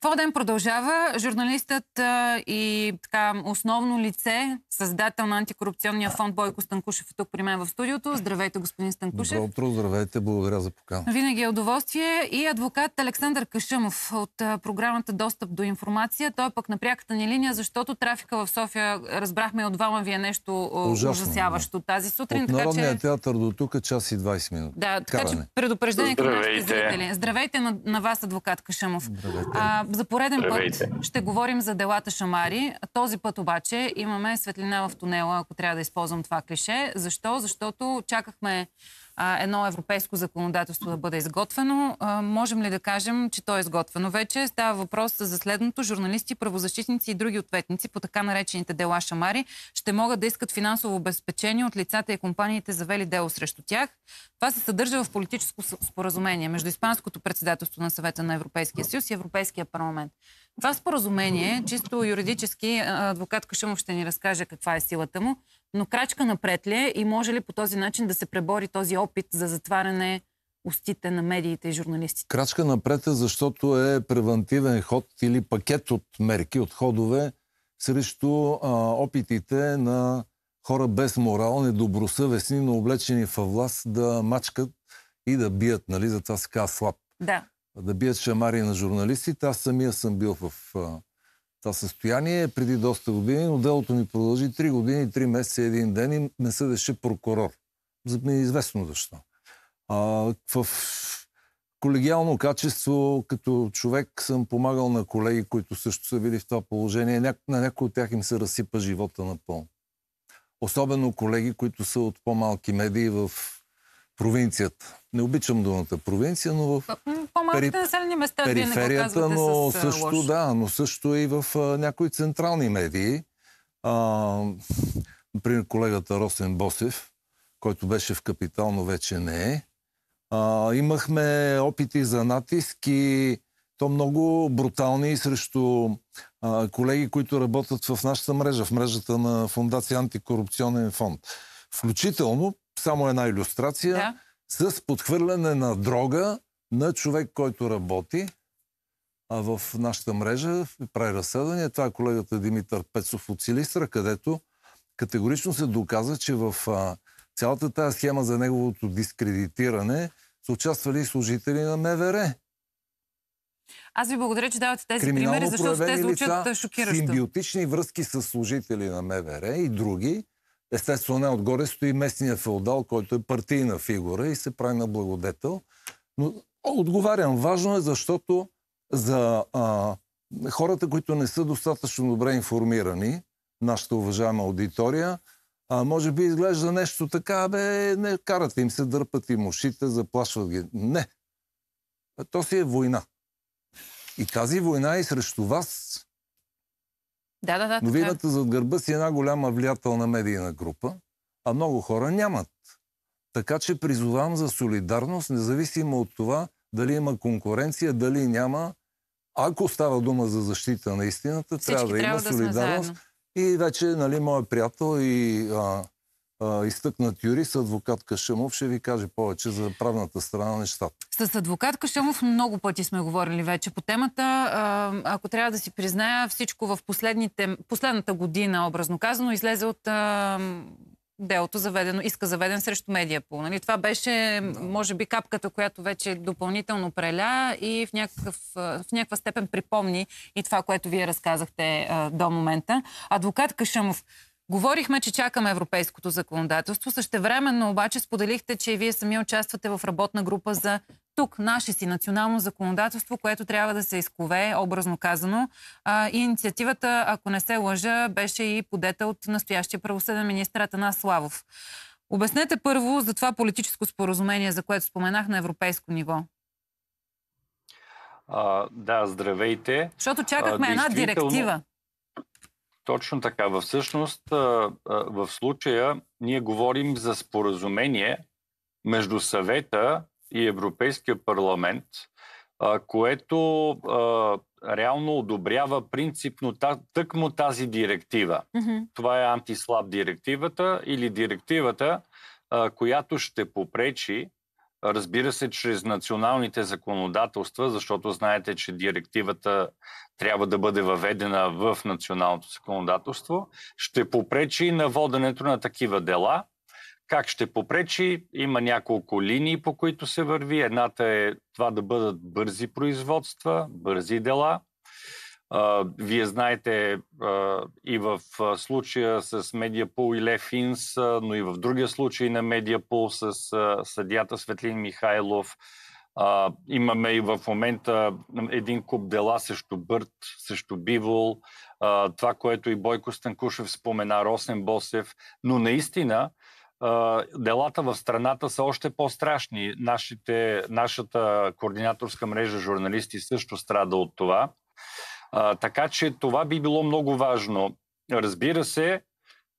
Това ден продължава? Журналистът и така, основно лице, създател на антикорупционния фонд Бойко Станкушев е тук при мен в студиото. Здравейте, господин Станкушев. Добро утро, здравейте, благодаря за покана. Винаги е удоволствие. И адвокат Александър Кашъмов от програмата Достъп до информация. Той е пък на пряката ни линия, защото трафика в София, разбрахме от двама ви е нещо Ужасно, ужасяващо да. тази сутрин. От Народния така, че... театър до тук е час и 20 минути. Да, така Каране. че предупреждение към нашите зрители. Здравейте на, на вас, адвокат Кашъмов. Здравейте. А, за пореден Здравейте. път ще говорим за делата Шамари. Този път обаче имаме светлина в тунела, ако трябва да използвам това клише. Защо? Защото чакахме а, едно европейско законодателство да бъде изготвено. А, можем ли да кажем, че то е изготвено вече? Става въпрос за следното. Журналисти, правозащитници и други ответници по така наречените дела Шамари ще могат да искат финансово обезпечение от лицата и компаниите завели дело срещу тях. Това се съдържа в политическо споразумение между Испанското председателство на съвета на Европейския съюз и Европейския парламент. Това споразумение, чисто юридически, адвокат Кашумов ще ни разкаже каква е силата му, но крачка напред ли е и може ли по този начин да се пребори този опит за затваряне устите на медиите и журналистите? Крачка напред е, защото е превентивен ход или пакет от мерки, от ходове срещу а, опитите на хора без морал, недобросъвестни, но облечени в власт да мачкат и да бият, нали, това се казва слаб. Да. Да бият шамари на журналистите. Аз самия съм бил в а, това състояние е преди доста години, но делото ми продължи 3 години, 3 месеца, и един ден и ме съдеше прокурор. За ми е известно защо. А, в колегиално качество, като човек съм помагал на колеги, които също са били в това положение. На някои от тях им се разсипа живота напълно. Особено колеги, които са от по-малки медии в провинцията. Не обичам думата провинция, но в по-малките Пери... населени места. Периферията, вие не го но с, също, да, но също и в а, някои централни медии. А, например, колегата Росен Босев, който беше в Капитал, но вече не е. А, имахме опити за натиск и то много брутални срещу а, колеги, които работят в нашата мрежа, в мрежата на Фундация Антикорупционен фонд. Включително, само една иллюстрация, да. с подхвърляне на дрога на човек, който работи а в нашата мрежа прави разследване. Това е колегата Димитър Пецов от Силистра, където категорично се доказа, че в а, цялата тази схема за неговото дискредитиране са участвали и служители на МВР. Аз ви благодаря, че давате тези примери, защото те звучат лица, шокиращо. Симбиотични връзки с служители на МВР и други. Естествено, не отгоре стои местния феодал, който е партийна фигура и се прави на благодетел. Но Отговарям, важно е, защото за а, хората, които не са достатъчно добре информирани, нашата уважаема аудитория, а, може би изглежда нещо така, бе, не, карат им се, дърпат им ушите, заплашват ги. Не. то си е война. И тази война е срещу вас. Да, да, да. Е. Но вие имате зад гърба си е една голяма влиятелна медийна група, а много хора нямат. Така че призовам за солидарност, независимо от това дали има конкуренция, дали няма. Ако става дума за защита на истината, Всички трябва да трябва има да солидарност. И вече, нали, моят приятел и а, а, изтъкнат юрист, адвокат Кашемов, ще ви каже повече за правната страна на нещата. С адвокат Кашемов много пъти сме говорили вече по темата. А, ако трябва да си призная, всичко в последните, последната година, образно казано, излезе от а, делото заведено, иска заведен срещу Медиапул. Нали? Това беше, може би, капката, която вече допълнително преля и в, някакъв, в някаква степен припомни и това, което вие разказахте а, до момента. Адвокат Кашамов, Говорихме, че чакаме европейското законодателство. Същевременно обаче споделихте, че и вие сами участвате в работна група за тук наше си национално законодателство, което трябва да се изкове, образно казано. А, инициативата, ако не се лъжа, беше и подета от настоящия правосъден министр Атанас Славов. Обяснете първо за това политическо споразумение, за което споменах на европейско ниво. А, да, здравейте. Защото чакахме а, една директива. Точно така. Във всъщност, в случая, ние говорим за споразумение между съвета и Европейския парламент, а, което а, реално одобрява принципно тъкмо тази директива. Mm-hmm. Това е антислаб директивата или директивата, а, която ще попречи, разбира се, чрез националните законодателства, защото знаете, че директивата трябва да бъде въведена в националното законодателство, ще попречи на воденето на такива дела – как ще попречи? Има няколко линии, по които се върви. Едната е това да бъдат бързи производства, бързи дела. Вие знаете и в случая с Медиапол и Лефинс, но и в другия случай на Медиапол с съдята Светлин Михайлов. Имаме и в момента един куп дела срещу Бърт, срещу Бивол, това, което и Бойко Станкушев спомена, Росен Босев. Но наистина делата в страната са още по-страшни. Нашите, нашата координаторска мрежа журналисти също страда от това. А, така че това би било много важно. Разбира се,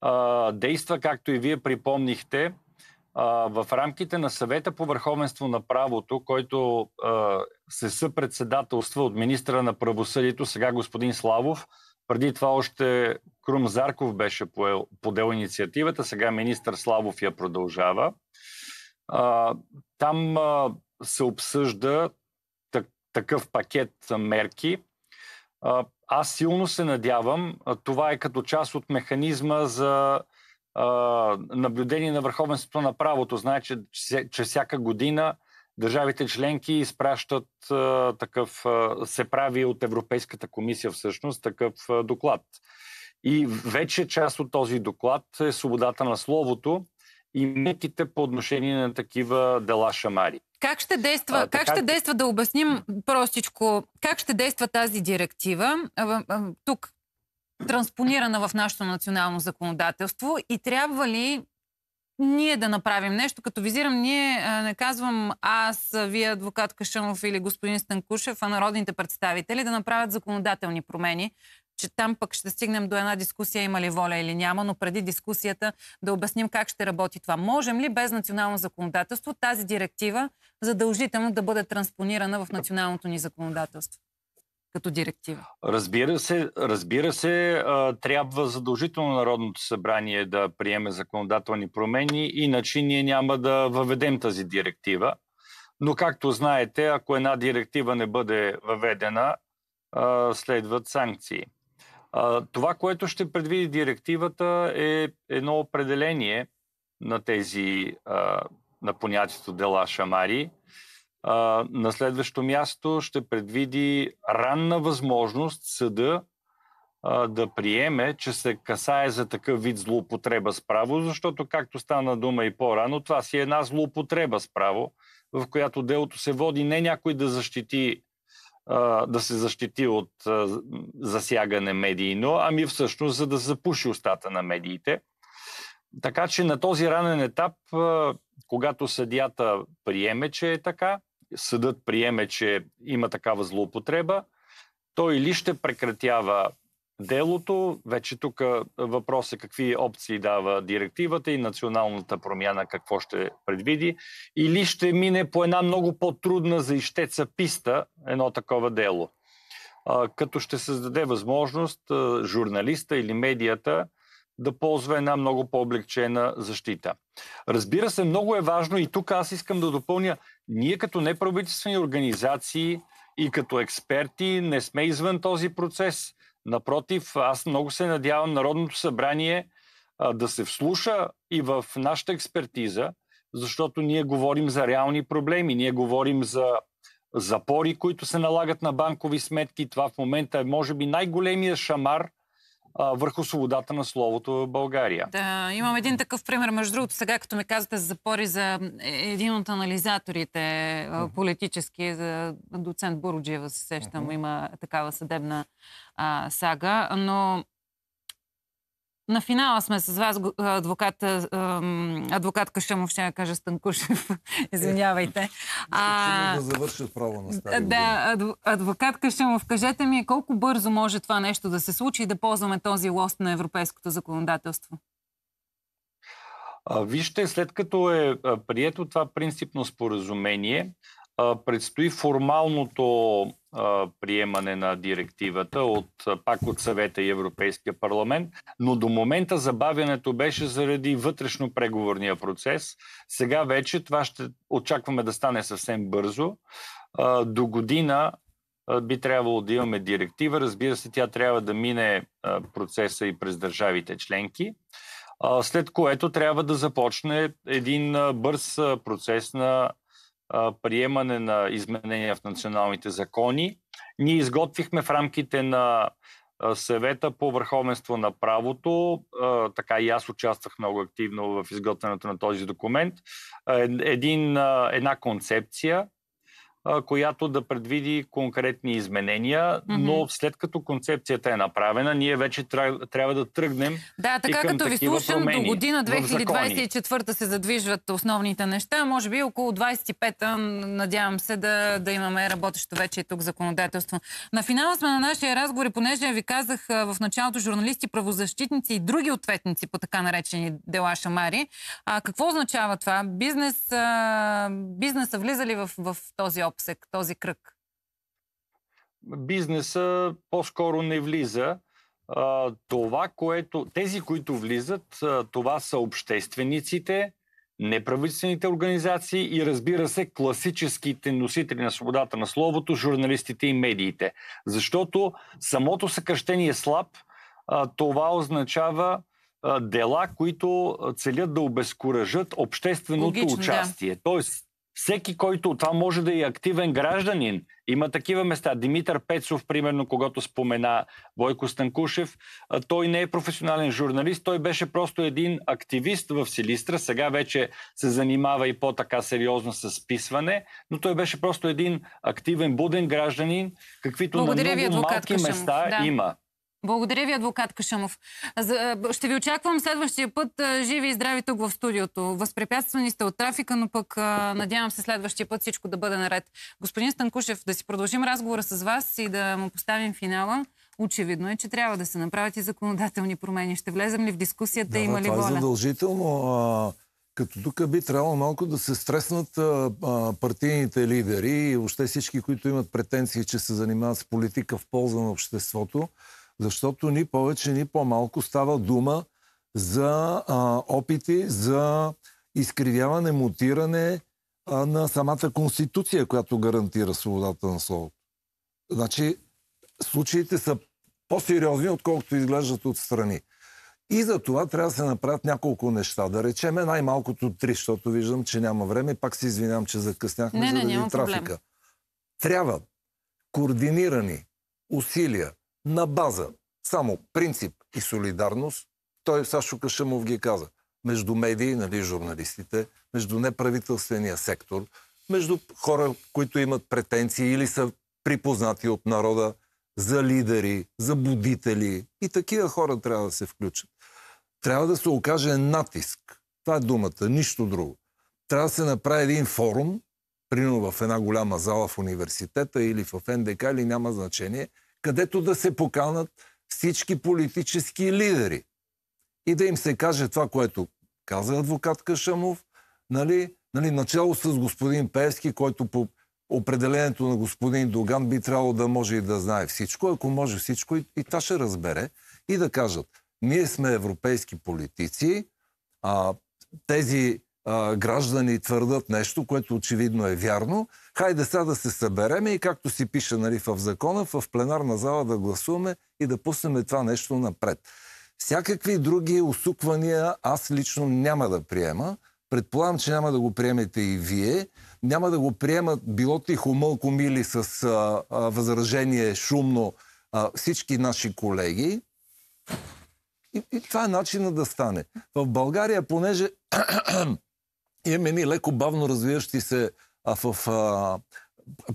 а, действа, както и вие припомнихте, а, в рамките на съвета по върховенство на правото, който а, се съпредседателства от министра на правосъдието, сега господин Славов, преди това още Крум Зарков беше поел, подел инициативата, сега министър Славов я продължава. А, там а, се обсъжда так, такъв пакет мерки. А, аз силно се надявам, а, това е като част от механизма за а, наблюдение на върховенството на правото. Значи, че, че всяка година държавите членки изпращат такъв, се прави от Европейската комисия всъщност такъв доклад. И вече част от този доклад е свободата на словото и меките по отношение на такива дела шамари. Как ще действа, а, така... как ще действа да обясним простичко, как ще действа тази директива? Тук транспонирана в нашето национално законодателство и трябва ли ние да направим нещо. Като визирам ние, не казвам аз, вие адвокат Кашънов или господин Станкушев, а народните представители да направят законодателни промени, че там пък ще стигнем до една дискусия има ли воля или няма, но преди дискусията да обясним как ще работи това. Можем ли без национално законодателство тази директива задължително да бъде транспонирана в националното ни законодателство? като директива? Разбира се, разбира се трябва задължително Народното събрание да приеме законодателни промени, иначе ние няма да въведем тази директива. Но както знаете, ако една директива не бъде въведена, следват санкции. Това, което ще предвиди директивата е едно определение на тези, на понятието дела шамари, а, на следващо място ще предвиди ранна възможност съда а, да приеме, че се касае за такъв вид злоупотреба с право, защото, както стана дума и по-рано, това си е една злоупотреба с право, в която делото се води не някой да защити да се защити от засягане медийно, ами всъщност за да запуши устата на медиите. Така че на този ранен етап, когато съдята приеме, че е така, съдът приеме, че има такава злоупотреба, той или ще прекратява делото, вече тук въпрос е какви опции дава директивата и националната промяна какво ще предвиди, или ще мине по една много по-трудна за ищеца писта едно такова дело. Като ще създаде възможност журналиста или медията да ползва една много по-облегчена защита. Разбира се, много е важно и тук аз искам да допълня, ние като неправителствени организации и като експерти не сме извън този процес. Напротив, аз много се надявам Народното събрание а, да се вслуша и в нашата експертиза, защото ние говорим за реални проблеми, ние говорим за запори, които се налагат на банкови сметки. Това в момента е, може би, най-големия шамар а, върху свободата на словото в България. Да, имам един такъв пример. Между другото, сега като ми казвате за запори за е, един от анализаторите политически, за доцент Буруджиева, се сещам, има такава съдебна а, сага, но на финала сме с вас, адвокат, адвокат Кашамов, ще я кажа Станкушев. Извинявайте. А, да завърши право на стария Да, адвокат Кашамов, кажете ми колко бързо може това нещо да се случи и да ползваме този лост на европейското законодателство? Вижте, след като е прието това принципно споразумение, предстои формалното приемане на директивата от, пак от съвета и Европейския парламент, но до момента забавянето беше заради вътрешно преговорния процес. Сега вече това ще очакваме да стане съвсем бързо. До година би трябвало да имаме директива. Разбира се, тя трябва да мине процеса и през държавите членки, след което трябва да започне един бърз процес на приемане на изменения в националните закони, ние изготвихме в рамките на съвета по върховенство на правото, така и аз участвах много активно в изготвянето на този документ, един, една концепция която да предвиди конкретни изменения, mm-hmm. но след като концепцията е направена, ние вече трябва да тръгнем. Да, така към като ви слушам, до година 2024 се задвижват основните неща. Може би около 25-та, надявам се да, да имаме работещо вече и тук законодателство. На финала сме на нашия разговор и понеже ви казах в началото журналисти, правозащитници и други ответници по така наречени дела Шамари. А, какво означава това? Бизнес, а, бизнеса влиза ли в, в този обсек, този кръг? Бизнеса по-скоро не влиза. Това, което... Тези, които влизат, това са обществениците, неправителствените организации и разбира се класическите носители на свободата на словото, журналистите и медиите. Защото самото съкръщение е слаб, това означава дела, които целят да обезкуражат общественото Логично, участие. Да. Тоест, всеки, който това може да е активен гражданин, има такива места. Димитър Пецов, примерно, когато спомена Бойко Станкушев, той не е професионален журналист, той беше просто един активист в Силистра. Сега вече се занимава и по-така сериозно с писване, но той беше просто един активен, буден гражданин, каквито Благодаря на много ви, малки Кашемов. места да. има. Благодаря ви, адвокат Кашамов. Ще ви очаквам следващия път живи и здрави тук в студиото. Възпрепятствани сте от трафика, но пък надявам се следващия път всичко да бъде наред. Господин Станкушев, да си продължим разговора с вас и да му поставим финала. Очевидно е, че трябва да се направят и законодателни промени. Ще влезем ли в дискусията, да, има ли воля? това е задължително. Като тук би трябвало малко да се стреснат а, а, партийните лидери и въобще всички, които имат претенции, че се занимават с политика в полза на обществото, защото ни повече, ни по-малко става дума за а, опити за изкривяване, мутиране а, на самата конституция, която гарантира свободата на словото. Значи, случаите са по-сериозни, отколкото изглеждат отстрани. И за това трябва да се направят няколко неща. Да речеме най-малкото три, защото виждам, че няма време. Пак се извинявам, че закъсняхме за заради трафика. Проблем. Трябва координирани усилия на база само принцип и солидарност, той Сашо Кашемов ги е каза. Между медии, нали, журналистите, между неправителствения сектор, между хора, които имат претенции или са припознати от народа за лидери, за будители. И такива хора трябва да се включат. Трябва да се окаже натиск. Това е думата, нищо друго. Трябва да се направи един форум, прино в една голяма зала в университета или в НДК, или няма значение – където да се поканат всички политически лидери и да им се каже това, което каза адвокат Кашамов, нали, нали, начало с господин Певски, който по определението на господин Доган би трябвало да може и да знае всичко, ако може всичко и, и това ще разбере и да кажат, ние сме европейски политици, а тези граждани твърдат нещо, което очевидно е вярно. Хайде сега да се събереме и както си пише нали, в закона, в пленарна зала да гласуваме и да пуснем това нещо напред. Всякакви други усуквания аз лично няма да приема. Предполагам, че няма да го приемете и вие. Няма да го приемат било тихо мълко мили с а, а, възражение шумно а, всички наши колеги. И, и това е начина да стане. В България, понеже имаме едни леко бавно развиващи се а, в а,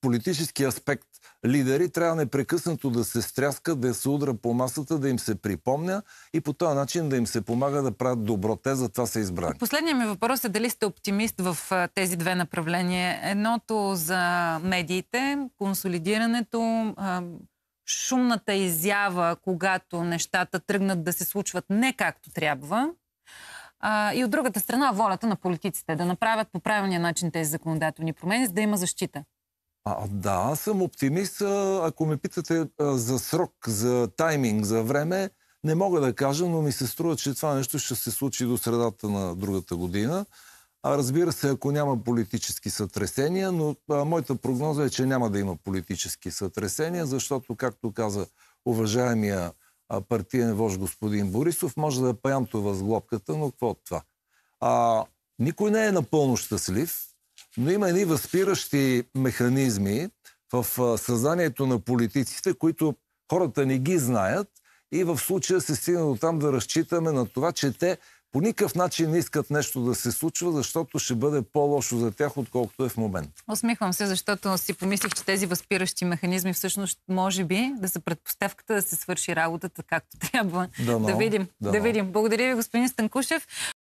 политически аспект лидери, трябва непрекъснато да се стряска, да се удра по масата, да им се припомня и по този начин да им се помага да правят добро. Те за това са избрани. Последният ми въпрос е дали сте оптимист в тези две направления. Едното за медиите, консолидирането, шумната изява, когато нещата тръгнат да се случват не както трябва, а, и от другата страна волята на политиците да направят по правилния начин тези законодателни промени, за да има защита. А, да, аз съм оптимист. Ако ме питате а, за срок, за тайминг, за време, не мога да кажа, но ми се струва, че това нещо ще се случи до средата на другата година. А разбира се, ако няма политически сътресения, но а, моята прогноза е, че няма да има политически сътресения, защото, както каза уважаемия партиен вож господин Борисов. Може да е паянто възглобката, но какво от това? А, никой не е напълно щастлив, но има едни възпиращи механизми в съзнанието на политиците, които хората не ги знаят и в случая се стигна до там да разчитаме на това, че те по никакъв начин не искат нещо да се случва, защото ще бъде по-лошо за тях, отколкото е в момент. Усмихвам се, защото си помислих, че тези възпиращи механизми всъщност може би да са предпоставката да се свърши работата както трябва. Да, да видим. Да, да видим. Благодаря ви, господин Станкушев.